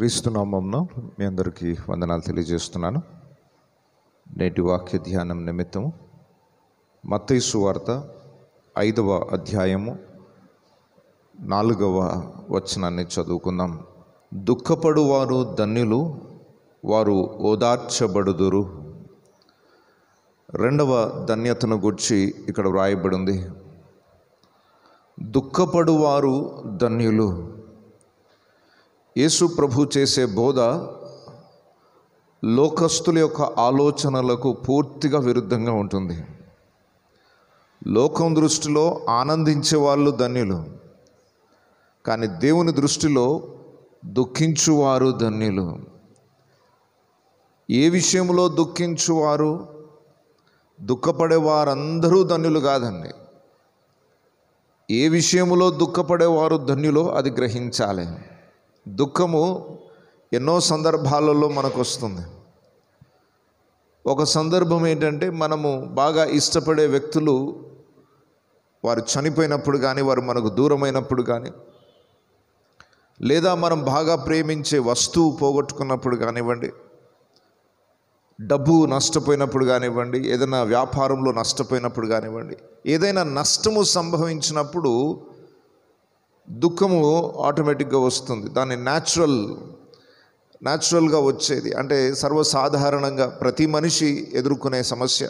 క్రీస్తునామంలో మీ అందరికీ వందనాలు తెలియజేస్తున్నాను నేటి వాక్య ధ్యానం నిమిత్తము మత్తైసు వార్త ఐదవ అధ్యాయము నాలుగవ వచనాన్ని చదువుకుందాం దుఃఖపడువారు ధన్యులు వారు ఓదార్చబడుదురు రెండవ ధన్యతను గుర్చి ఇక్కడ వ్రాయబడింది దుఃఖపడువారు ధన్యులు యేసు ప్రభు చేసే బోధ లోకస్తుల యొక్క ఆలోచనలకు పూర్తిగా విరుద్ధంగా ఉంటుంది లోకం దృష్టిలో ఆనందించే వాళ్ళు ధన్యులు కానీ దేవుని దృష్టిలో దుఃఖించువారు ధన్యులు ఏ విషయంలో దుఃఖించువారు దుఃఖపడే వారందరూ ధన్యులు కాదండి ఏ విషయంలో దుఃఖపడేవారు ధన్యులో అది గ్రహించాలి దుఃఖము ఎన్నో సందర్భాలలో మనకు వస్తుంది ఒక సందర్భం ఏంటంటే మనము బాగా ఇష్టపడే వ్యక్తులు వారు చనిపోయినప్పుడు కానీ వారు మనకు దూరమైనప్పుడు కానీ లేదా మనం బాగా ప్రేమించే వస్తువు పోగొట్టుకున్నప్పుడు కానివ్వండి డబ్బు నష్టపోయినప్పుడు కానివ్వండి ఏదైనా వ్యాపారంలో నష్టపోయినప్పుడు కానివ్వండి ఏదైనా నష్టము సంభవించినప్పుడు దుఃఖము ఆటోమేటిక్గా వస్తుంది దాన్ని న్యాచురల్ న్యాచురల్గా వచ్చేది అంటే సర్వసాధారణంగా ప్రతి మనిషి ఎదుర్కొనే సమస్య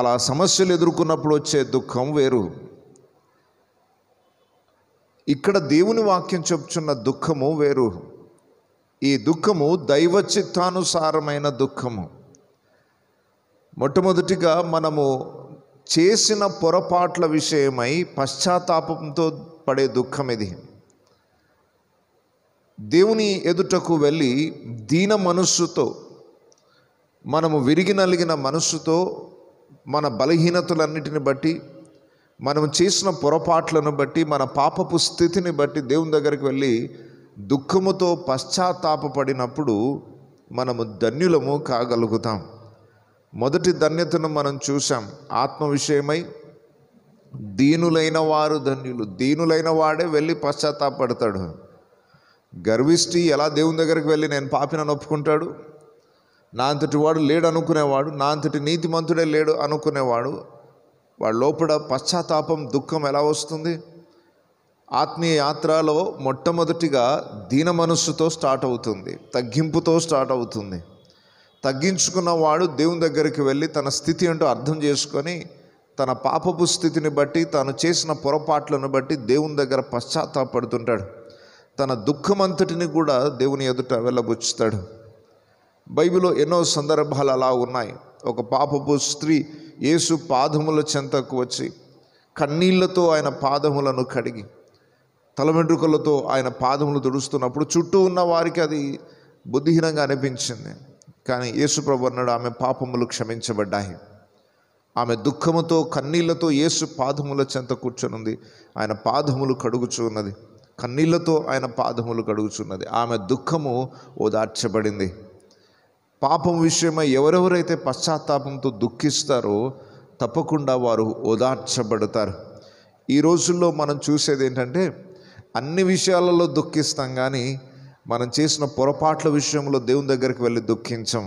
అలా సమస్యలు ఎదుర్కొన్నప్పుడు వచ్చే దుఃఖం వేరు ఇక్కడ దేవుని వాక్యం చెప్తున్న దుఃఖము వేరు ఈ దుఃఖము దైవ చిత్తానుసారమైన దుఃఖము మొట్టమొదటిగా మనము చేసిన పొరపాట్ల విషయమై పశ్చాత్తాపంతో పడే దుఃఖం ఇది దేవుని ఎదుటకు వెళ్ళి దీన మనస్సుతో మనము విరిగి నలిగిన మనస్సుతో మన బలహీనతలన్నిటిని బట్టి మనం చేసిన పొరపాట్లను బట్టి మన పాపపు స్థితిని బట్టి దేవుని దగ్గరికి వెళ్ళి దుఃఖముతో పశ్చాత్తాపడినప్పుడు మనము ధన్యులము కాగలుగుతాం మొదటి ధన్యతను మనం చూసాం ఆత్మ విషయమై దీనులైన వారు ధన్యులు దీనులైన వాడే వెళ్ళి పశ్చాత్తాపడతాడు గర్విష్ఠి ఎలా దేవుని దగ్గరికి వెళ్ళి నేను పాపినని ఒప్పుకుంటాడు నా అంతటి వాడు లేడు అనుకునేవాడు నా అంతటి నీతిమంతుడే లేడు అనుకునేవాడు వాడు లోపల పశ్చాత్తాపం దుఃఖం ఎలా వస్తుంది ఆత్మీయ యాత్రలో మొట్టమొదటిగా దీన మనస్సుతో స్టార్ట్ అవుతుంది తగ్గింపుతో స్టార్ట్ అవుతుంది తగ్గించుకున్నవాడు దేవుని దగ్గరికి వెళ్ళి తన స్థితి అంటూ అర్థం చేసుకొని తన పాపపు స్థితిని బట్టి తాను చేసిన పొరపాట్లను బట్టి దేవుని దగ్గర పశ్చాత్తాపడుతుంటాడు తన దుఃఖమంతటిని కూడా దేవుని ఎదుట వెళ్ళబుచ్చుతాడు బైబిల్లో ఎన్నో సందర్భాలు అలా ఉన్నాయి ఒక పాపపు స్త్రీ యేసు పాదముల చెంతకు వచ్చి కన్నీళ్లతో ఆయన పాదములను కడిగి తలమెండ్రుకలతో ఆయన పాదములు తుడుస్తున్నప్పుడు చుట్టూ ఉన్న వారికి అది బుద్ధిహీనంగా అనిపించింది కానీ ప్రభు అన్నాడు ఆమె పాపములు క్షమించబడ్డాయి ఆమె దుఃఖముతో కన్నీళ్లతో యేసు పాదముల చెంత కూర్చొనుంది ఆయన పాదములు కడుగుచున్నది కన్నీళ్లతో ఆయన పాదములు కడుగుచున్నది ఆమె దుఃఖము ఓదార్చబడింది పాపం విషయమై ఎవరెవరైతే పశ్చాత్తాపంతో దుఃఖిస్తారో తప్పకుండా వారు ఓదార్చబడతారు ఈ రోజుల్లో మనం చూసేది ఏంటంటే అన్ని విషయాలలో దుఃఖిస్తాం కానీ మనం చేసిన పొరపాట్ల విషయంలో దేవుని దగ్గరికి వెళ్ళి దుఃఖించం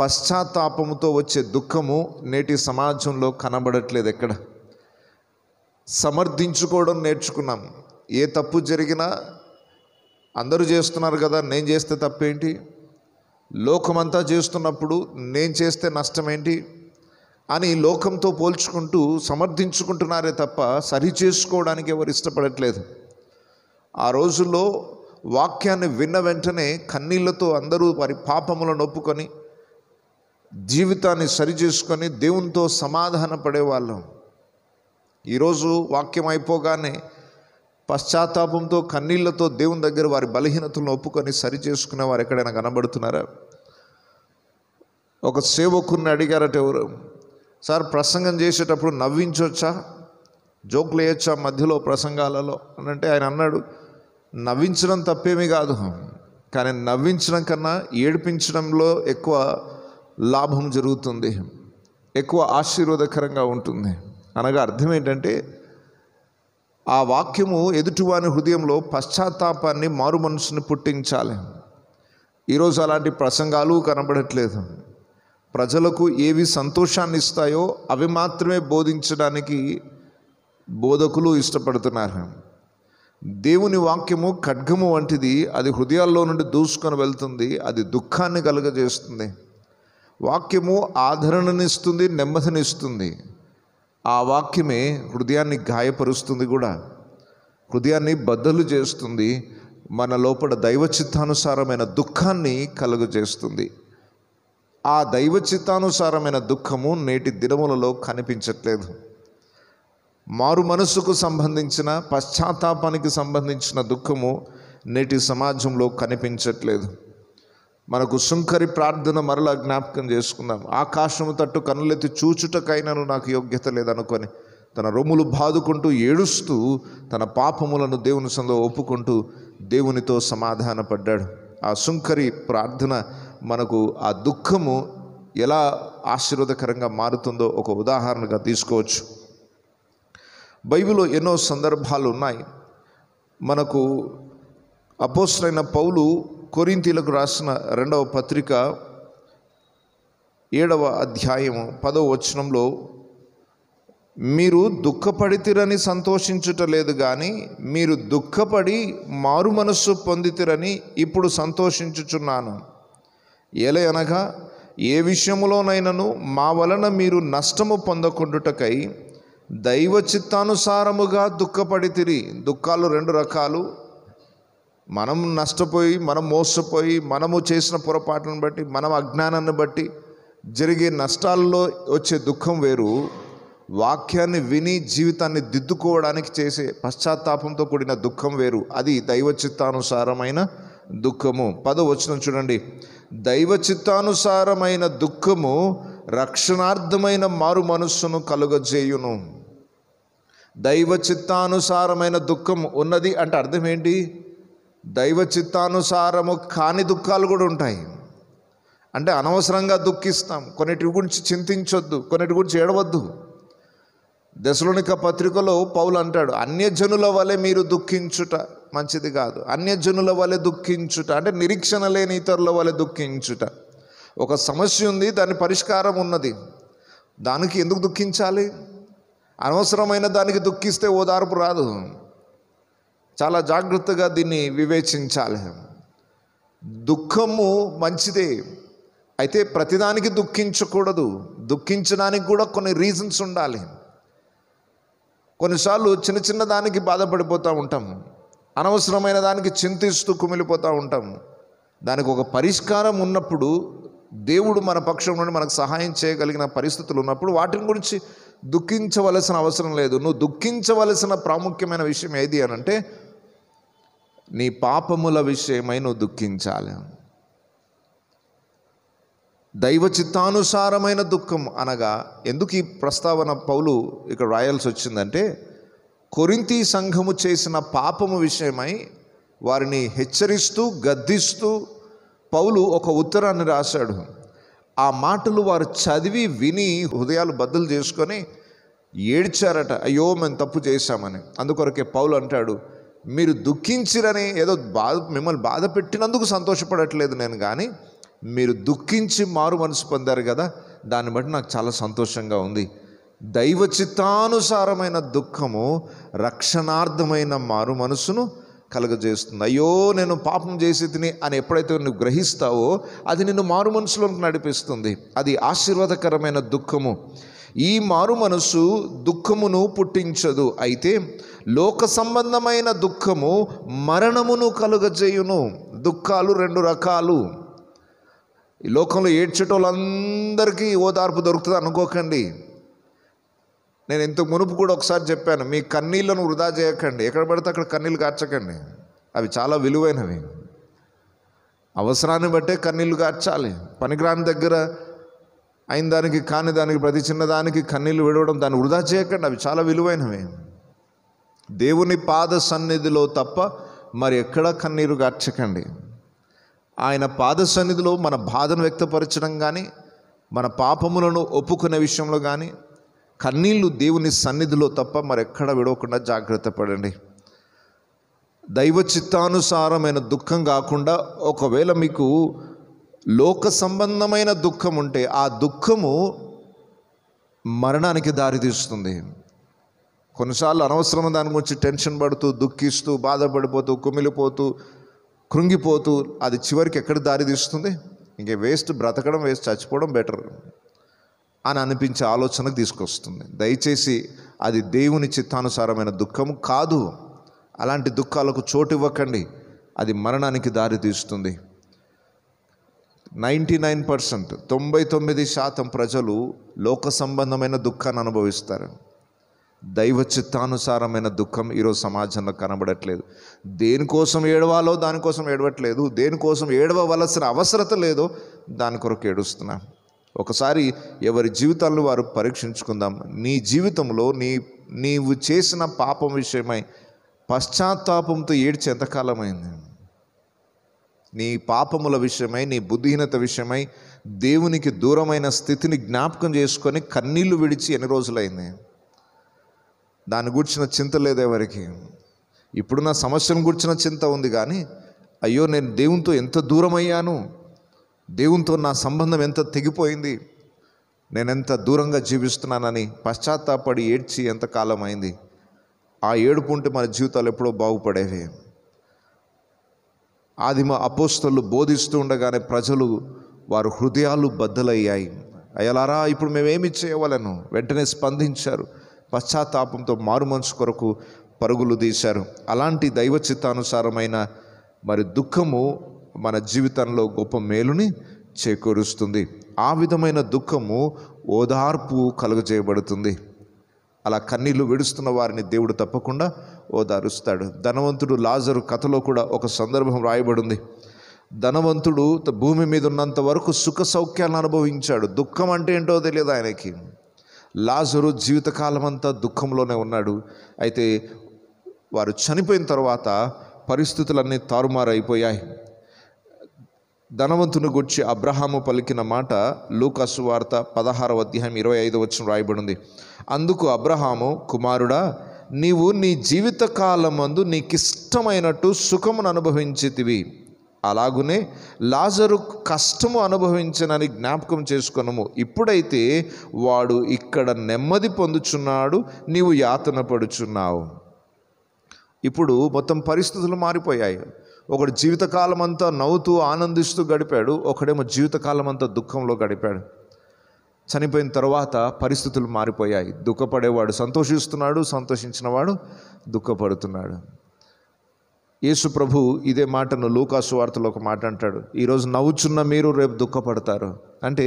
పశ్చాత్తాపముతో వచ్చే దుఃఖము నేటి సమాజంలో కనబడట్లేదు ఎక్కడ సమర్థించుకోవడం నేర్చుకున్నాం ఏ తప్పు జరిగినా అందరూ చేస్తున్నారు కదా నేను చేస్తే తప్పేంటి లోకమంతా చేస్తున్నప్పుడు నేను చేస్తే నష్టమేంటి అని లోకంతో పోల్చుకుంటూ సమర్థించుకుంటున్నారే తప్ప సరి చేసుకోవడానికి ఎవరు ఇష్టపడట్లేదు ఆ రోజుల్లో వాక్యాన్ని విన్న వెంటనే కన్నీళ్లతో అందరూ పరి పాపములను ఒప్పుకొని జీవితాన్ని సరిచేసుకొని దేవునితో సమాధాన పడేవాళ్ళం ఈరోజు వాక్యం అయిపోగానే పశ్చాత్తాపంతో కన్నీళ్లతో దేవుని దగ్గర వారి బలహీనతలను ఒప్పుకొని చేసుకునే వారు ఎక్కడైనా కనబడుతున్నారా ఒక సేవకుని అడిగారట ఎవరు సార్ ప్రసంగం చేసేటప్పుడు నవ్వించవచ్చా జోకులు వేయొచ్చా మధ్యలో ప్రసంగాలలో అని అంటే ఆయన అన్నాడు నవ్వించడం తప్పేమీ కాదు కానీ నవ్వించడం కన్నా ఏడిపించడంలో ఎక్కువ లాభం జరుగుతుంది ఎక్కువ ఆశీర్వాదకరంగా ఉంటుంది అనగా అర్థం ఏంటంటే ఆ వాక్యము ఎదుటివాని హృదయంలో పశ్చాత్తాపాన్ని మారు మనసుని పుట్టించాలి ఈరోజు అలాంటి ప్రసంగాలు కనబడట్లేదు ప్రజలకు ఏవి సంతోషాన్ని ఇస్తాయో అవి మాత్రమే బోధించడానికి బోధకులు ఇష్టపడుతున్నారు దేవుని వాక్యము ఖడ్గము వంటిది అది హృదయాల్లో నుండి దూసుకొని వెళ్తుంది అది దుఃఖాన్ని కలుగజేస్తుంది వాక్యము ఆదరణనిస్తుంది నెమ్మదినిస్తుంది ఆ వాక్యమే హృదయాన్ని గాయపరుస్తుంది కూడా హృదయాన్ని బద్దలు చేస్తుంది మన లోపల దైవ చిత్తానుసారమైన దుఃఖాన్ని కలుగజేస్తుంది ఆ దైవ చిత్తానుసారమైన దుఃఖము నేటి దినములలో కనిపించట్లేదు మారు మనసుకు సంబంధించిన పశ్చాత్తాపానికి సంబంధించిన దుఃఖము నేటి సమాజంలో కనిపించట్లేదు మనకు శుంఖరి ప్రార్థన మరలా జ్ఞాపకం చేసుకుందాం ఆకాశము తట్టు కన్నులెత్తి చూచుటకైనను నాకు యోగ్యత లేదనుకొని తన రొమ్ములు బాదుకుంటూ ఏడుస్తూ తన పాపములను దేవుని సందో ఒప్పుకుంటూ దేవునితో సమాధానపడ్డాడు ఆ శుంఖరి ప్రార్థన మనకు ఆ దుఃఖము ఎలా ఆశీర్వదకరంగా మారుతుందో ఒక ఉదాహరణగా తీసుకోవచ్చు బైబిల్లో ఎన్నో సందర్భాలు ఉన్నాయి మనకు అపోస్లైన పౌలు కొరింతీలకు రాసిన రెండవ పత్రిక ఏడవ అధ్యాయం పదవ వచనంలో మీరు దుఃఖపడితిరని లేదు కానీ మీరు దుఃఖపడి మారు మనస్సు పొందితిరని ఇప్పుడు సంతోషించుచున్నాను ఎలా అనగా ఏ విషయములోనైనను మా వలన మీరు నష్టము పొందకుండుటకై దైవ చిత్తానుసారముగా దుఃఖపడితిరి దుఃఖాలు రెండు రకాలు మనం నష్టపోయి మనం మోసపోయి మనము చేసిన పొరపాటును బట్టి మనం అజ్ఞానాన్ని బట్టి జరిగే నష్టాల్లో వచ్చే దుఃఖం వేరు వాక్యాన్ని విని జీవితాన్ని దిద్దుకోవడానికి చేసే పశ్చాత్తాపంతో కూడిన దుఃఖం వేరు అది దైవ చిత్తానుసారమైన దుఃఖము వచ్చిన చూడండి దైవ చిత్తానుసారమైన దుఃఖము రక్షణార్థమైన మారు మనస్సును కలుగజేయును దైవ చిత్తానుసారమైన దుఃఖం ఉన్నది అంటే అర్థం ఏంటి దైవ చిత్తానుసారము కాని దుఃఖాలు కూడా ఉంటాయి అంటే అనవసరంగా దుఃఖిస్తాం కొన్నిటి గురించి చింతించొద్దు కొన్నిటి గురించి ఏడవద్దు దశలోనిక పత్రికలో పౌలు అంటాడు అన్యజనుల వలె మీరు దుఃఖించుట మంచిది కాదు అన్యజనుల వలె దుఃఖించుట అంటే నిరీక్షణ లేని ఇతరుల వలె దుఃఖించుట ఒక సమస్య ఉంది దాని పరిష్కారం ఉన్నది దానికి ఎందుకు దుఃఖించాలి అనవసరమైన దానికి దుఃఖిస్తే ఓదార్పు రాదు చాలా జాగ్రత్తగా దీన్ని వివేచించాలి దుఃఖము మంచిదే అయితే ప్రతిదానికి దుఃఖించకూడదు దుఃఖించడానికి కూడా కొన్ని రీజన్స్ ఉండాలి కొన్నిసార్లు చిన్న చిన్న దానికి బాధపడిపోతూ ఉంటాం అనవసరమైన దానికి చింతిస్తూ కుమిలిపోతూ ఉంటాం దానికి ఒక పరిష్కారం ఉన్నప్పుడు దేవుడు మన పక్షం నుండి మనకు సహాయం చేయగలిగిన పరిస్థితులు ఉన్నప్పుడు వాటిని గురించి దుఃఖించవలసిన అవసరం లేదు నువ్వు దుఃఖించవలసిన ప్రాముఖ్యమైన విషయం ఏది అనంటే నీ పాపముల విషయమై నువ్వు దుఃఖించాలి దైవ చిత్తానుసారమైన దుఃఖం అనగా ఎందుకు ఈ ప్రస్తావన పౌలు ఇక్కడ రాయాల్సి వచ్చిందంటే కొరింతి సంఘము చేసిన పాపము విషయమై వారిని హెచ్చరిస్తూ గద్దిస్తూ పౌలు ఒక ఉత్తరాన్ని రాశాడు ఆ మాటలు వారు చదివి విని హృదయాలు బద్దలు చేసుకొని ఏడ్చారట అయ్యో మేము తప్పు చేశామని అందుకొరకే పౌలు అంటాడు మీరు దుఃఖించిరని ఏదో బాధ మిమ్మల్ని బాధ పెట్టినందుకు సంతోషపడట్లేదు నేను కానీ మీరు దుఃఖించి మారు మనసు పొందారు కదా దాన్ని బట్టి నాకు చాలా సంతోషంగా ఉంది దైవ చిత్తానుసారమైన దుఃఖము రక్షణార్థమైన మారు మనసును కలుగజేస్తుంది అయ్యో నేను పాపం చేసి తిని అని ఎప్పుడైతే నువ్వు గ్రహిస్తావో అది నిన్ను మారు మనసులోకి నడిపిస్తుంది అది ఆశీర్వాదకరమైన దుఃఖము ఈ మారు మనసు దుఃఖమును పుట్టించదు అయితే లోక సంబంధమైన దుఃఖము మరణమును కలుగజేయును దుఃఖాలు రెండు రకాలు ఈ లోకంలో ఏడ్చేటోళ్ళందరికీ ఓదార్పు దొరుకుతుంది అనుకోకండి నేను ఇంతకు మునుపు కూడా ఒకసారి చెప్పాను మీ కన్నీళ్లను వృధా చేయకండి ఎక్కడ పడితే అక్కడ కన్నీళ్ళు కార్చకండి అవి చాలా విలువైనవి అవసరాన్ని బట్టే కన్నీళ్ళు కార్చాలి పనికిరాని దగ్గర అయిన దానికి కాని దానికి ప్రతి చిన్నదానికి కన్నీళ్ళు విడవడం దాన్ని వృధా చేయకండి అవి చాలా విలువైనవి దేవుని పాద సన్నిధిలో తప్ప మరి ఎక్కడ కన్నీరు గార్చకండి ఆయన పాద సన్నిధిలో మన బాధను వ్యక్తపరచడం కానీ మన పాపములను ఒప్పుకునే విషయంలో కానీ కన్నీళ్ళు దేవుని సన్నిధిలో తప్ప మరెక్కడ విడవకుండా జాగ్రత్త పడండి దైవ చిత్తానుసారమైన దుఃఖం కాకుండా ఒకవేళ మీకు లోక సంబంధమైన దుఃఖం ఉంటే ఆ దుఃఖము మరణానికి దారితీస్తుంది కొన్నిసార్లు అనవసరమైన దాని గురించి టెన్షన్ పడుతూ దుఃఖిస్తూ బాధపడిపోతూ కుమిలిపోతూ కృంగిపోతూ అది చివరికి ఎక్కడ దారితీస్తుంది ఇంకే వేస్ట్ బ్రతకడం వేస్ట్ చచ్చిపోవడం బెటర్ అని అనిపించే ఆలోచనకు తీసుకొస్తుంది దయచేసి అది దేవుని చిత్తానుసారమైన దుఃఖం కాదు అలాంటి దుఃఖాలకు చోటు ఇవ్వకండి అది మరణానికి దారితీస్తుంది నైంటీ నైన్ పర్సెంట్ తొంభై తొమ్మిది శాతం ప్రజలు లోక సంబంధమైన దుఃఖాన్ని అనుభవిస్తారు దైవ చిత్తానుసారమైన దుఃఖం ఈరోజు సమాజంలో కనబడట్లేదు దేనికోసం ఏడవాలో దానికోసం ఏడవట్లేదు దేనికోసం ఏడవలసిన అవసరత లేదో దాని కొరకు ఏడుస్తున్నా ఒకసారి ఎవరి జీవితాలను వారు పరీక్షించుకుందాం నీ జీవితంలో నీ నీవు చేసిన పాపం విషయమై పశ్చాత్తాపంతో ఏడ్చి ఎంతకాలమైంది నీ పాపముల విషయమై నీ బుద్ధిహీనత విషయమై దేవునికి దూరమైన స్థితిని జ్ఞాపకం చేసుకొని కన్నీళ్లు విడిచి ఎన్ని రోజులైంది దాని గూర్చిన చింత లేదు ఇప్పుడు నా సమస్యను గూర్చిన చింత ఉంది కానీ అయ్యో నేను దేవునితో ఎంత దూరం అయ్యాను దేవునితో నా సంబంధం ఎంత తెగిపోయింది నేనెంత దూరంగా జీవిస్తున్నానని పశ్చాత్తాపడి ఏడ్చి ఎంతకాలం అయింది ఆ ఏడుపు ఉంటే మన జీవితాలు ఎప్పుడో బాగుపడేవి ఆదిమ అపోస్తలు బోధిస్తూ ఉండగానే ప్రజలు వారు హృదయాలు బద్దలయ్యాయి అయ్యలారా ఇప్పుడు మేమేమి చేయవలను వెంటనే స్పందించారు పశ్చాత్తాపంతో మనసు కొరకు పరుగులు తీశారు అలాంటి దైవ చిత్తానుసారమైన మరి దుఃఖము మన జీవితంలో గొప్ప మేలుని చేకూరుస్తుంది ఆ విధమైన దుఃఖము ఓదార్పు కలుగజేయబడుతుంది అలా కన్నీళ్లు విడుస్తున్న వారిని దేవుడు తప్పకుండా ఓదారుస్తాడు ధనవంతుడు లాజరు కథలో కూడా ఒక సందర్భం రాయబడింది ధనవంతుడు భూమి మీద ఉన్నంత వరకు సుఖ సౌఖ్యాలను అనుభవించాడు దుఃఖం అంటే ఏంటో తెలియదు ఆయనకి లాజరు జీవితకాలం అంతా దుఃఖంలోనే ఉన్నాడు అయితే వారు చనిపోయిన తర్వాత పరిస్థితులన్నీ తారుమారైపోయాయి ధనవంతుని గుర్చి అబ్రహాము పలికిన మాట లూకసు వార్త పదహారవ అధ్యాయం ఇరవై ఐదు వచ్చిన రాయబడింది అందుకు అబ్రహాము కుమారుడా నీవు నీ జీవిత కాలమందు నీకిష్టమైనట్టు సుఖమును అనుభవించితివి అలాగునే లాజరు కష్టము అనుభవించనని జ్ఞాపకం చేసుకున్నాము ఇప్పుడైతే వాడు ఇక్కడ నెమ్మది పొందుచున్నాడు నీవు యాతన పడుచున్నావు ఇప్పుడు మొత్తం పరిస్థితులు మారిపోయాయి ఒకడు జీవితకాలం అంతా నవ్వుతూ ఆనందిస్తూ గడిపాడు ఒకడేమో జీవితకాలం అంతా దుఃఖంలో గడిపాడు చనిపోయిన తర్వాత పరిస్థితులు మారిపోయాయి దుఃఖపడేవాడు సంతోషిస్తున్నాడు సంతోషించినవాడు దుఃఖపడుతున్నాడు యేసు ప్రభు ఇదే మాటను లూకాసు వార్తలో ఒక మాట అంటాడు ఈరోజు నవ్వుచున్న మీరు రేపు దుఃఖపడతారు అంటే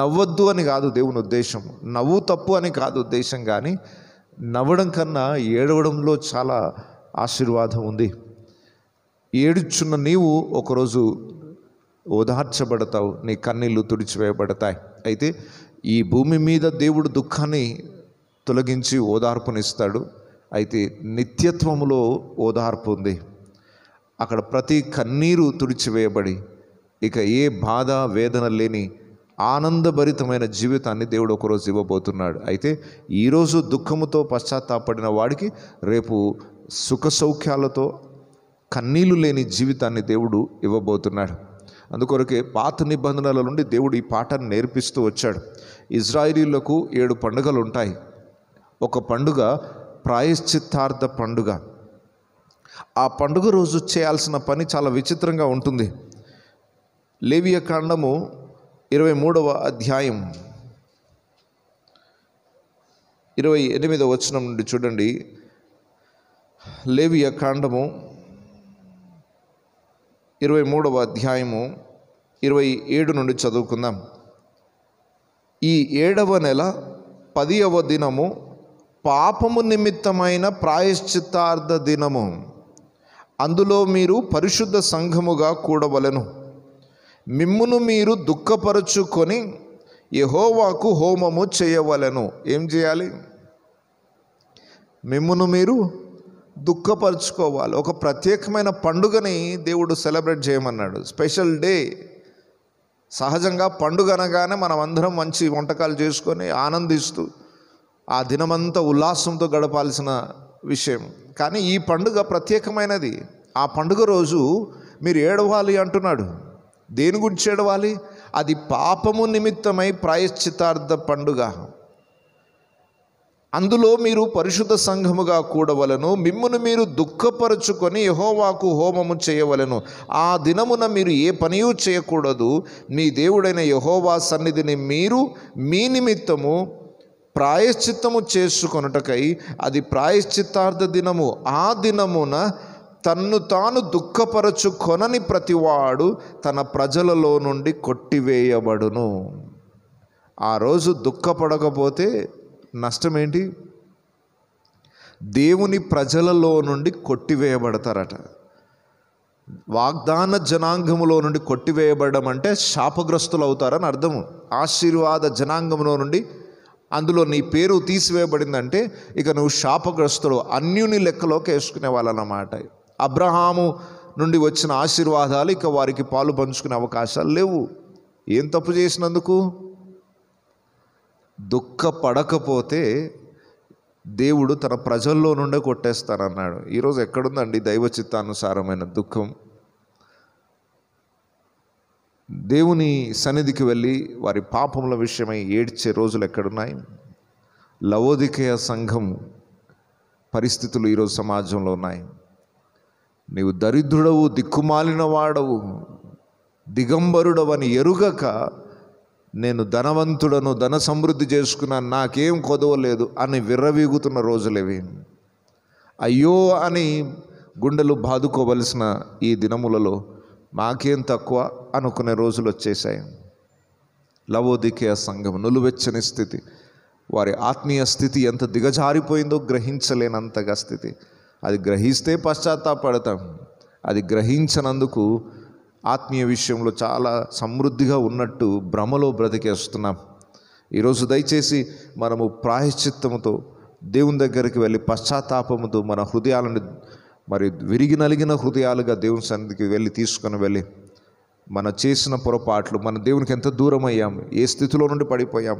నవ్వొద్దు అని కాదు దేవుని ఉద్దేశం నవ్వు తప్పు అని కాదు ఉద్దేశం కానీ నవ్వడం కన్నా ఏడవడంలో చాలా ఆశీర్వాదం ఉంది ఏడుచున్న నీవు ఒకరోజు ఓదార్చబడతావు నీ కన్నీళ్ళు తుడిచివేయబడతాయి అయితే ఈ భూమి మీద దేవుడు దుఃఖాన్ని తొలగించి ఓదార్పునిస్తాడు అయితే నిత్యత్వములో ఓదార్పు ఉంది అక్కడ ప్రతి కన్నీరు తుడిచివేయబడి ఇక ఏ బాధ వేదన లేని ఆనందభరితమైన జీవితాన్ని దేవుడు ఒకరోజు ఇవ్వబోతున్నాడు అయితే ఈరోజు దుఃఖముతో పశ్చాత్తాపడిన వాడికి రేపు సుఖ సౌఖ్యాలతో కన్నీళ్లు లేని జీవితాన్ని దేవుడు ఇవ్వబోతున్నాడు అందుకొరకే పాత నిబంధనల నుండి దేవుడు ఈ పాఠాన్ని నేర్పిస్తూ వచ్చాడు ఇజ్రాయిలీలకు ఏడు పండుగలు ఉంటాయి ఒక పండుగ ప్రాయశ్చిత్తార్థ పండుగ ఆ పండుగ రోజు చేయాల్సిన పని చాలా విచిత్రంగా ఉంటుంది లేవియ కాండము ఇరవై మూడవ అధ్యాయం ఇరవై ఎనిమిదవ వచనం నుండి చూడండి లేవియ కాండము ఇరవై మూడవ అధ్యాయము ఇరవై ఏడు నుండి చదువుకుందాం ఈ ఏడవ నెల పదియవ దినము పాపము నిమిత్తమైన ప్రాయశ్చిత్తార్థ దినము అందులో మీరు పరిశుద్ధ సంఘముగా కూడవలను మిమ్మును మీరు దుఃఖపరుచుకొని యహోవాకు హోమము చేయవలను ఏం చేయాలి మిమ్మును మీరు దుఃఖపరుచుకోవాలి ఒక ప్రత్యేకమైన పండుగని దేవుడు సెలబ్రేట్ చేయమన్నాడు స్పెషల్ డే సహజంగా పండుగ అనగానే మనం అందరం మంచి వంటకాలు చేసుకొని ఆనందిస్తూ ఆ దినమంతా ఉల్లాసంతో గడపాల్సిన విషయం కానీ ఈ పండుగ ప్రత్యేకమైనది ఆ పండుగ రోజు మీరు ఏడవాలి అంటున్నాడు దేని గురించి ఏడవాలి అది పాపము నిమిత్తమై ప్రాయశ్చితార్థ పండుగ అందులో మీరు పరిశుద్ధ సంఘముగా కూడవలను మిమ్మును మీరు దుఃఖపరుచుకొని యహోవాకు హోమము చేయవలను ఆ దినమున మీరు ఏ పనియు చేయకూడదు మీ దేవుడైన యహోవా సన్నిధిని మీరు మీ నిమిత్తము ప్రాయశ్చిత్తము చేసుకొనుటకై అది ప్రాయశ్చిత్తార్థ దినము ఆ దినమున తన్ను తాను దుఃఖపరచుకొనని ప్రతివాడు తన ప్రజలలో నుండి కొట్టివేయబడును ఆ రోజు దుఃఖపడకపోతే నష్టం ఏంటి దేవుని ప్రజలలో నుండి కొట్టివేయబడతారట వాగ్దాన జనాంగములో నుండి కొట్టివేయబడడం అంటే శాపగ్రస్తులు అవుతారని అర్థము ఆశీర్వాద జనాంగంలో నుండి అందులో నీ పేరు తీసివేయబడిందంటే ఇక నువ్వు శాపగ్రస్తుడు అన్యుని లెక్కలోకి వేసుకునే వాళ్ళన్నమాట అబ్రహాము నుండి వచ్చిన ఆశీర్వాదాలు ఇక వారికి పాలు పంచుకునే అవకాశాలు లేవు ఏం తప్పు చేసినందుకు దుఃఖపడకపోతే దేవుడు తన ప్రజల్లో నుండే కొట్టేస్తానన్నాడు ఈరోజు ఎక్కడుందండి దైవ చిత్తానుసారమైన దుఃఖం దేవుని సన్నిధికి వెళ్ళి వారి పాపముల విషయమై ఏడ్చే రోజులు ఎక్కడున్నాయి లవోదికేయ సంఘం పరిస్థితులు ఈరోజు సమాజంలో ఉన్నాయి నీవు దరిద్రుడవు దిక్కుమాలిన వాడవు దిగంబరుడవని ఎరుగక నేను ధనవంతుడను ధన సమృద్ధి చేసుకున్నా నాకేం కొదవలేదు అని విర్రవీగుతున్న రోజులేవి అయ్యో అని గుండెలు బాదుకోవలసిన ఈ దినములలో మాకేం తక్కువ అనుకునే రోజులు వచ్చేసాయి లవోదికేయ సంఘం నులువెచ్చని స్థితి వారి ఆత్మీయ స్థితి ఎంత దిగజారిపోయిందో గ్రహించలేనంతగా స్థితి అది గ్రహిస్తే పశ్చాత్తాపడతాం అది గ్రహించనందుకు ఆత్మీయ విషయంలో చాలా సమృద్ధిగా ఉన్నట్టు భ్రమలో బ్రతికేస్తున్నాం ఈరోజు దయచేసి మనము ప్రాయశ్చిత్తముతో దేవుని దగ్గరికి వెళ్ళి పశ్చాత్తాపముతో మన హృదయాలను మరి విరిగి నలిగిన హృదయాలుగా దేవుని సన్నిధికి వెళ్ళి తీసుకొని వెళ్ళి మన చేసిన పొరపాట్లు మన దేవునికి ఎంత దూరం అయ్యాము ఏ స్థితిలో నుండి పడిపోయాం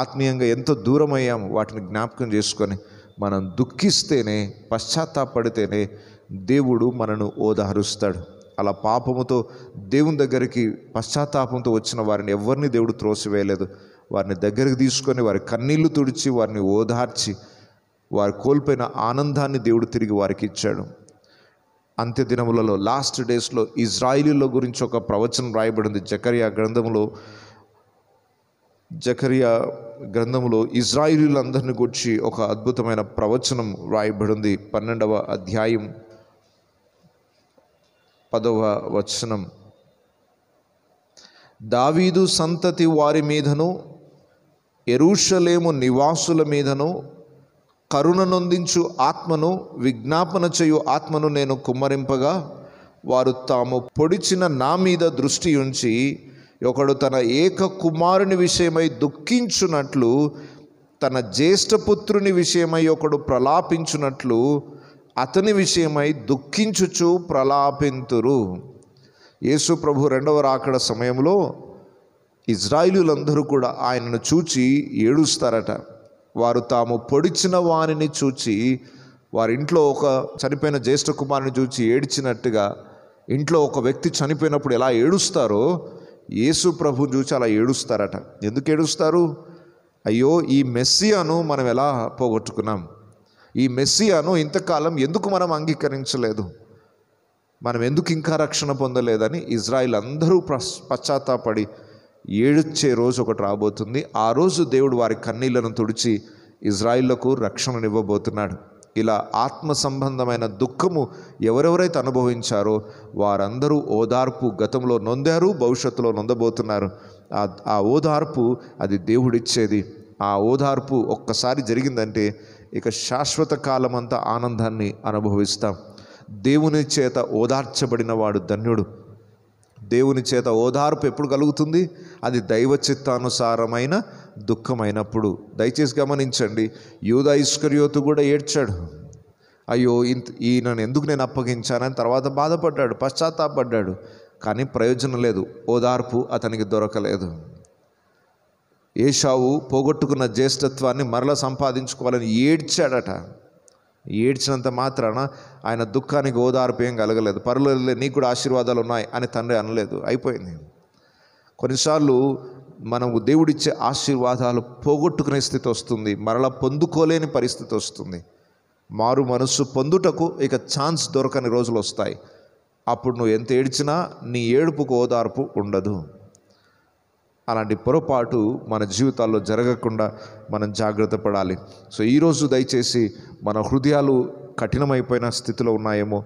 ఆత్మీయంగా ఎంత దూరం అయ్యాము వాటిని జ్ఞాపకం చేసుకొని మనం దుఃఖిస్తేనే పశ్చాత్తాపడితేనే దేవుడు మనను ఓదహరుస్తాడు అలా పాపముతో దేవుని దగ్గరికి పశ్చాత్తాపంతో వచ్చిన వారిని ఎవరిని దేవుడు త్రోసివేయలేదు వారిని దగ్గరికి తీసుకొని వారి కన్నీళ్లు తుడిచి వారిని ఓదార్చి వారు కోల్పోయిన ఆనందాన్ని దేవుడు తిరిగి వారికి ఇచ్చాడు అంత్య దినములలో లాస్ట్ డేస్లో ఇజ్రాయిలీల గురించి ఒక ప్రవచనం రాయబడింది జకరియా గ్రంథంలో జకరియా గ్రంథంలో ఇజ్రాయిలీలందరిని గురించి ఒక అద్భుతమైన ప్రవచనం రాయబడింది పన్నెండవ అధ్యాయం పదవ వచనం దావీదు సంతతి వారి మీదను ఎరుషలేము నివాసుల మీదను కరుణనొందించు ఆత్మను విజ్ఞాపన చేయు ఆత్మను నేను కుమ్మరింపగా వారు తాము పొడిచిన నా మీద దృష్టి ఉంచి ఒకడు తన ఏక కుమారుని విషయమై దుఃఖించునట్లు తన జ్యేష్ఠపుత్రుని విషయమై ఒకడు ప్రలాపించునట్లు అతని విషయమై దుఃఖించుచు ప్రలాపింతురు యేసు ప్రభు రెండవ రాకడ సమయంలో ఇజ్రాయిలులందరూ కూడా ఆయనను చూచి ఏడుస్తారట వారు తాము పొడిచిన వారిని చూచి వారింట్లో ఒక చనిపోయిన జ్యేష్ఠ కుమారుని చూచి ఏడ్చినట్టుగా ఇంట్లో ఒక వ్యక్తి చనిపోయినప్పుడు ఎలా ఏడుస్తారో యేసు ప్రభు చూసి అలా ఏడుస్తారట ఎందుకు ఏడుస్తారు అయ్యో ఈ మెస్సియాను మనం ఎలా పోగొట్టుకున్నాం ఈ మెస్సియాను ఇంతకాలం ఎందుకు మనం అంగీకరించలేదు మనం ఎందుకు ఇంకా రక్షణ పొందలేదని ఇజ్రాయిల్ అందరూ పశ్చాత్తాపడి ఏడుచ్చే రోజు ఒకటి రాబోతుంది ఆ రోజు దేవుడు వారి కన్నీళ్లను తుడిచి ఇజ్రాయిళ్లకు రక్షణనివ్వబోతున్నాడు ఇలా ఆత్మ సంబంధమైన దుఃఖము ఎవరెవరైతే అనుభవించారో వారందరూ ఓదార్పు గతంలో నొందారు భవిష్యత్తులో నొందబోతున్నారు ఆ ఓదార్పు అది దేవుడిచ్చేది ఆ ఓదార్పు ఒక్కసారి జరిగిందంటే ఇక శాశ్వత కాలమంతా ఆనందాన్ని అనుభవిస్తాం దేవుని చేత ఓదార్చబడిన వాడు ధన్యుడు దేవుని చేత ఓదార్పు ఎప్పుడు కలుగుతుంది అది దైవ చిత్తానుసారమైన దుఃఖమైనప్పుడు దయచేసి గమనించండి యూదా ఇష్కర్యోతు కూడా ఏడ్చాడు అయ్యో ఇంత ఈయనను ఎందుకు నేను అప్పగించానని తర్వాత బాధపడ్డాడు పశ్చాత్తాపడ్డాడు కానీ ప్రయోజనం లేదు ఓదార్పు అతనికి దొరకలేదు ఏషావు పోగొట్టుకున్న జ్యేష్ఠత్వాన్ని మరల సంపాదించుకోవాలని ఏడ్చాడట ఏడ్చినంత మాత్రాన ఆయన దుఃఖానికి ఓదార్పు ఏం కలగలేదు పరులే నీకు కూడా ఆశీర్వాదాలు ఉన్నాయి అని తండ్రి అనలేదు అయిపోయింది కొన్నిసార్లు మనకు దేవుడిచ్చే ఆశీర్వాదాలు పోగొట్టుకునే స్థితి వస్తుంది మరలా పొందుకోలేని పరిస్థితి వస్తుంది మారు మనస్సు పొందుటకు ఇక ఛాన్స్ దొరకని రోజులు వస్తాయి అప్పుడు నువ్వు ఎంత ఏడ్చినా నీ ఏడుపుకు ఓదార్పు ఉండదు అలాంటి పొరపాటు మన జీవితాల్లో జరగకుండా మనం జాగ్రత్త పడాలి సో ఈరోజు దయచేసి మన హృదయాలు కఠినమైపోయిన స్థితిలో ఉన్నాయేమో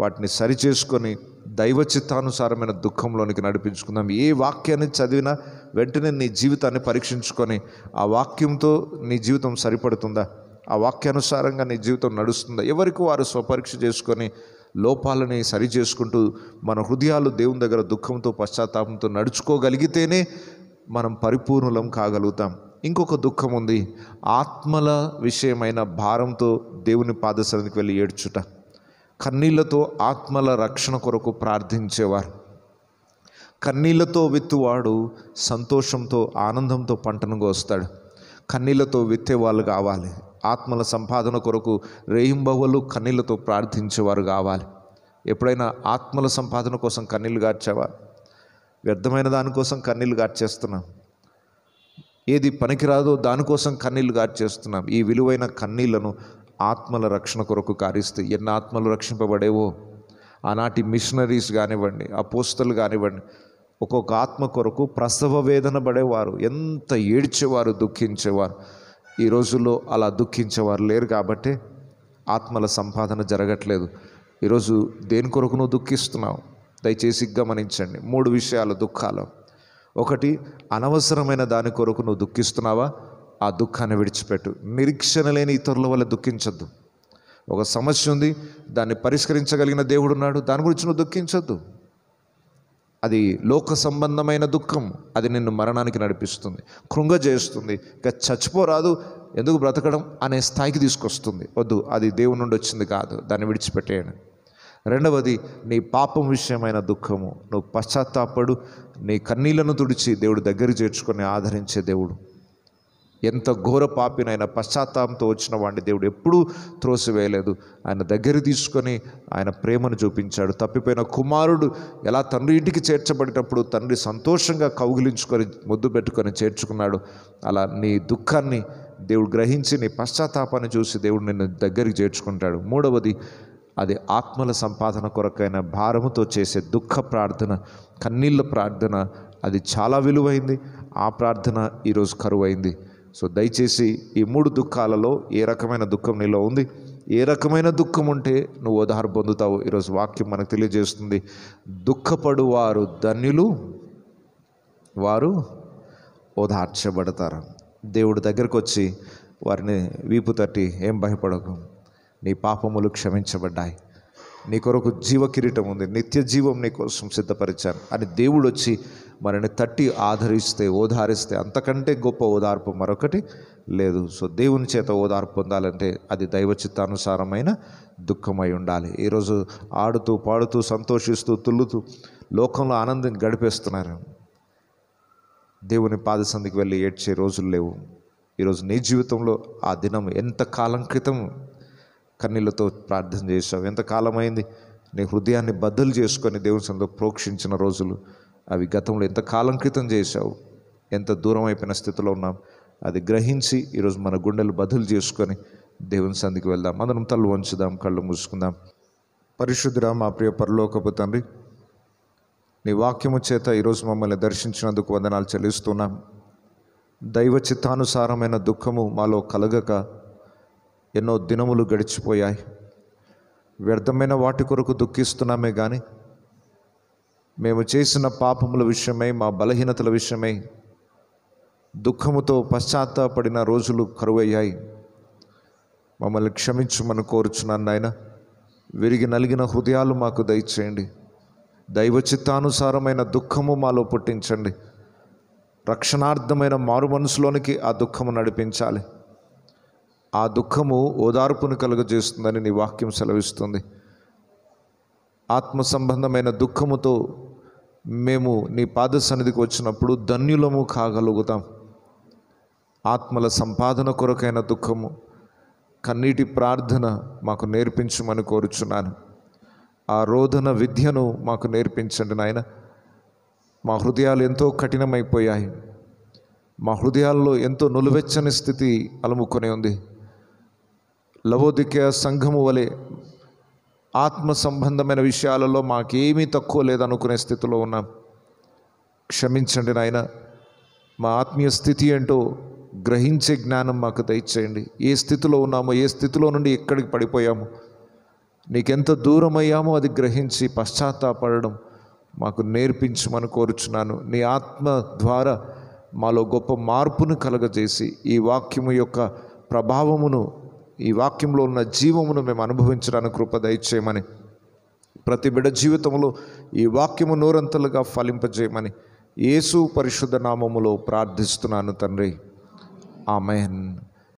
వాటిని సరిచేసుకొని దైవ చిత్తానుసారమైన దుఃఖంలోనికి నడిపించుకుందాం ఏ వాక్యాన్ని చదివినా వెంటనే నీ జీవితాన్ని పరీక్షించుకొని ఆ వాక్యంతో నీ జీవితం సరిపడుతుందా ఆ వాక్యానుసారంగా నీ జీవితం నడుస్తుందా ఎవరికి వారు స్వపరీక్ష చేసుకొని లోపాలని సరి చేసుకుంటూ మన హృదయాలు దేవుని దగ్గర దుఃఖంతో పశ్చాత్తాపంతో నడుచుకోగలిగితేనే మనం పరిపూర్ణులం కాగలుగుతాం ఇంకొక దుఃఖం ఉంది ఆత్మల విషయమైన భారంతో దేవుని పాదసన్నిధికి వెళ్ళి ఏడ్చుట కన్నీళ్లతో ఆత్మల రక్షణ కొరకు ప్రార్థించేవారు కన్నీళ్లతో విత్తువాడు సంతోషంతో ఆనందంతో పంటను కోస్తాడు కన్నీళ్లతో వాళ్ళు కావాలి ఆత్మల సంపాదన కొరకు రేయింబవ్వలు కన్నీళ్లతో ప్రార్థించేవారు కావాలి ఎప్పుడైనా ఆత్మల సంపాదన కోసం కన్నీళ్ళు గార్చావా వ్యర్థమైన దానికోసం కన్నీళ్ళు గార్చేస్తున్నాం ఏది పనికిరాదో దానికోసం కన్నీళ్ళు గార్చేస్తున్నాం ఈ విలువైన కన్నీళ్లను ఆత్మల రక్షణ కొరకు కారిస్తే ఎన్ని ఆత్మలు రక్షింపబడేవో ఆనాటి మిషనరీస్ కానివ్వండి ఆ పోస్టర్లు కానివ్వండి ఒక్కొక్క ఆత్మ కొరకు ప్రసవ వేదన పడేవారు ఎంత ఏడ్చేవారు దుఃఖించేవారు ఈ రోజుల్లో అలా దుఃఖించేవారు లేరు కాబట్టి ఆత్మల సంపాదన జరగట్లేదు ఈరోజు దేని కొరకును దుఃఖిస్తున్నావు దయచేసి గమనించండి మూడు విషయాలు దుఃఖాలు ఒకటి అనవసరమైన దాని కొరకు నువ్వు దుఃఖిస్తున్నావా ఆ దుఃఖాన్ని విడిచిపెట్టు నిరీక్షణ లేని ఇతరుల వల్ల దుఃఖించద్దు ఒక సమస్య ఉంది దాన్ని పరిష్కరించగలిగిన దేవుడు ఉన్నాడు దాని గురించి నువ్వు దుఃఖించద్దు అది లోక సంబంధమైన దుఃఖం అది నిన్ను మరణానికి నడిపిస్తుంది కృంగజేస్తుంది ఇక చచ్చిపోరాదు ఎందుకు బ్రతకడం అనే స్థాయికి తీసుకొస్తుంది వద్దు అది దేవుని నుండి వచ్చింది కాదు దాన్ని విడిచిపెట్టేయండి రెండవది నీ పాపం విషయమైన దుఃఖము నువ్వు పశ్చాత్తాపడు నీ కన్నీళ్లను తుడిచి దేవుడు దగ్గర చేర్చుకొని ఆదరించే దేవుడు ఎంత ఘోర పాపినైనా పశ్చాత్తాపంతో వచ్చిన వాడిని దేవుడు ఎప్పుడూ త్రోసివేయలేదు ఆయన దగ్గర తీసుకొని ఆయన ప్రేమను చూపించాడు తప్పిపోయిన కుమారుడు ఎలా తండ్రి ఇంటికి చేర్చబడేటప్పుడు తండ్రి సంతోషంగా కౌగిలించుకొని ముద్దు పెట్టుకొని చేర్చుకున్నాడు అలా నీ దుఃఖాన్ని దేవుడు గ్రహించి నీ పశ్చాత్తాపాన్ని చూసి దేవుడు నిన్ను దగ్గరికి చేర్చుకుంటాడు మూడవది అది ఆత్మల సంపాదన కొరకైన భారముతో చేసే దుఃఖ ప్రార్థన కన్నీళ్ళ ప్రార్థన అది చాలా విలువైంది ఆ ప్రార్థన ఈరోజు కరువైంది సో దయచేసి ఈ మూడు దుఃఖాలలో ఏ రకమైన దుఃఖం నీలో ఉంది ఏ రకమైన దుఃఖం ఉంటే నువ్వు ఉదాహరణ పొందుతావు ఈరోజు వాక్యం మనకు తెలియజేస్తుంది దుఃఖపడు వారు ధన్యులు వారు ఓదార్చబడతారు దేవుడి దగ్గరకు వచ్చి వారిని వీపు తట్టి ఏం భయపడకు నీ పాపములు క్షమించబడ్డాయి నీ కొరకు జీవ కిరీటం ఉంది నిత్య జీవం నీ కోసం సిద్ధపరిచాను అని దేవుడు వచ్చి మనని తట్టి ఆదరిస్తే ఓదారిస్తే అంతకంటే గొప్ప ఓదార్పు మరొకటి లేదు సో దేవుని చేత ఓదార్పు పొందాలంటే అది దైవ చిత్తానుసారమైన దుఃఖమై ఉండాలి ఈరోజు ఆడుతూ పాడుతూ సంతోషిస్తూ తుల్లుతూ లోకంలో ఆనందం గడిపేస్తున్నారు దేవుని పాదసందికి వెళ్ళి ఏడ్చే రోజులు లేవు ఈరోజు నీ జీవితంలో ఆ దినం ఎంత కాలం క్రితం కన్నీళ్ళతో ప్రార్థన చేశావు ఎంతకాలమైంది నీ హృదయాన్ని బద్దలు చేసుకొని దేవుని సందులో ప్రోక్షించిన రోజులు అవి గతంలో ఎంత కాలం క్రితం చేశావు ఎంత దూరం అయిపోయిన స్థితిలో ఉన్నాం అది గ్రహించి ఈరోజు మన గుండెలు బదులు చేసుకొని దేవుని సంధికి వెళ్దాం అందరం తల్లు వంచుదాం కళ్ళు మూసుకుందాం పరిశుద్ధురా మా ప్రియ పరలోకపు తండ్రి నీ వాక్యము చేత ఈరోజు మమ్మల్ని దర్శించినందుకు వందనాలు చెల్లిస్తున్నాం దైవ చిత్తానుసారమైన దుఃఖము మాలో కలగక ఎన్నో దినములు గడిచిపోయాయి వ్యర్థమైన వాటి కొరకు దుఃఖిస్తున్నామే కానీ మేము చేసిన పాపముల విషయమై మా బలహీనతల విషయమై దుఃఖముతో పశ్చాత్తాపడిన రోజులు కరువయ్యాయి మమ్మల్ని క్షమించమని కోరుచున్నాను నాయన విరిగి నలిగిన హృదయాలు మాకు దయచేయండి దైవ చిత్తానుసారమైన దుఃఖము మాలో పుట్టించండి రక్షణార్థమైన మారు మనసులోనికి ఆ దుఃఖము నడిపించాలి ఆ దుఃఖము ఓదార్పును కలుగజేస్తుందని నీ వాక్యం సెలవిస్తుంది ఆత్మ సంబంధమైన దుఃఖముతో మేము నీ పాద సన్నిధికి వచ్చినప్పుడు ధన్యులము కాగలుగుతాం ఆత్మల సంపాదన కొరకైన దుఃఖము కన్నీటి ప్రార్థన మాకు నేర్పించమని కోరుచున్నాను ఆ రోధన విద్యను మాకు నేర్పించండి నాయన మా హృదయాలు ఎంతో కఠినమైపోయాయి మా హృదయాల్లో ఎంతో నులువెచ్చని స్థితి అలుముకొని ఉంది లవోదిక సంఘము వలె ఆత్మ సంబంధమైన విషయాలలో మాకేమీ తక్కువ లేదనుకునే స్థితిలో ఉన్నాం క్షమించండి నాయన మా ఆత్మీయ స్థితి ఏంటో గ్రహించే జ్ఞానం మాకు దయచేయండి ఏ స్థితిలో ఉన్నామో ఏ స్థితిలో నుండి ఎక్కడికి పడిపోయాము నీకెంత దూరమయ్యామో అది గ్రహించి పశ్చాత్తాపడడం మాకు నేర్పించమని కోరుచున్నాను నీ ఆత్మ ద్వారా మాలో గొప్ప మార్పును కలగజేసి ఈ వాక్యము యొక్క ప్రభావమును ఈ వాక్యంలో ఉన్న జీవమును మేము అనుభవించడానికి కృప దయచేయమని ప్రతి బిడ జీవితంలో ఈ వాక్యము నూరంతలుగా ఫలింపజేయమని యేసు పరిశుద్ధ నామములో ప్రార్థిస్తున్నాను తండ్రి ఆమెన్